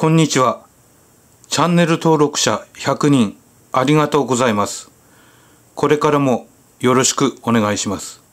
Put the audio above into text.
こんにちは。チャンネル登録者100人ありがとうございます。これからもよろしくお願いします。